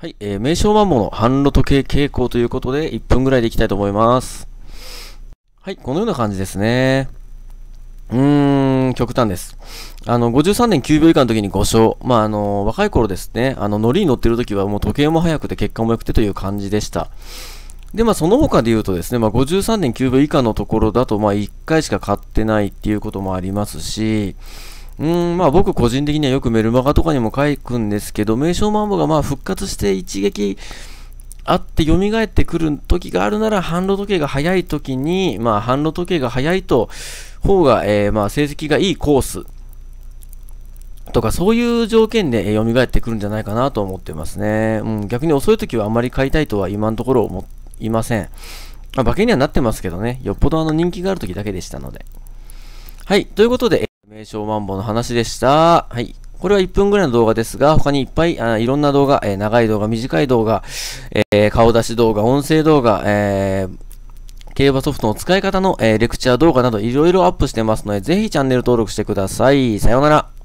はい、えー、名称マンモの販路時計傾向ということで、1分ぐらいでいきたいと思います。はい、このような感じですね。うーん、極端です。あの、53.9秒以下の時に5勝。まあ、あの、若い頃ですね、あの、乗りに乗ってる時はもう時計も早くて結果も良くてという感じでした。で、まあ、その他で言うとですね、まあ、53.9秒以下のところだと、ま1回しか買ってないっていうこともありますし、うん、まあ僕個人的にはよくメルマガとかにも書くんですけど、名称マンボがまあ復活して一撃あって蘇ってくる時があるなら、反路時計が早い時に、まあ反路時計が早いと、方が、えー、まあ成績がいいコースとかそういう条件で蘇ってくるんじゃないかなと思ってますね。うん、逆に遅い時はあんまり買いたいとは今のところ思いません。まあ、馬券にはなってますけどね、よっぽどあの人気がある時だけでしたので。はい、ということで、名称小マンボの話でした。はい。これは1分ぐらいの動画ですが、他にいっぱい、あいろんな動画、えー、長い動画、短い動画、えー、顔出し動画、音声動画、えー、競馬ソフトの使い方の、えレクチャー動画などいろいろアップしてますので、ぜひチャンネル登録してください。さようなら。